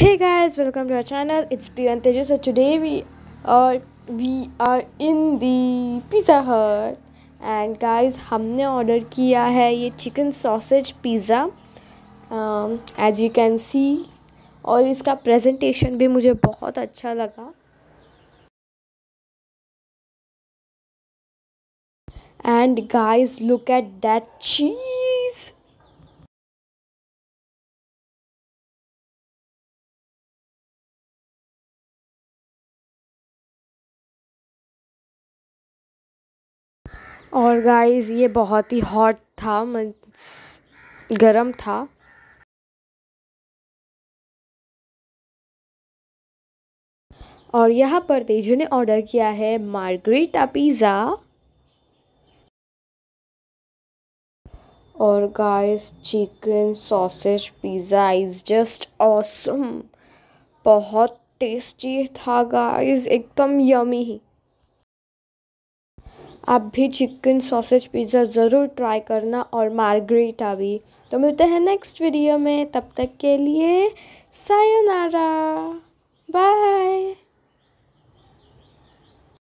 hey guys welcome to our channel it's Pivan Teju so today we are we are in the pizza hut and guys हमने order किया है ये chicken sausage pizza um, as you can see और इसका presentation भी मुझे बहुत अच्छा लगा and guys look at that cheese और गाइस ये बहुत ही हॉट था मीन्स गरम था और यहाँ पर तेजू ने ऑर्डर किया है मार्गरीटा पिज़्ज़ा और guys chicken sausage pizza is just awesome बहुत टेस्टी था गाइस एकदम यमी ही आप भी चिकन सॉसेज पिज़्ज़ा ज़रूर ट्राई करना और मार्गरीटा भी तो मिलते हैं नेक्स्ट वीडियो में तब तक के लिए सायोनारा बाय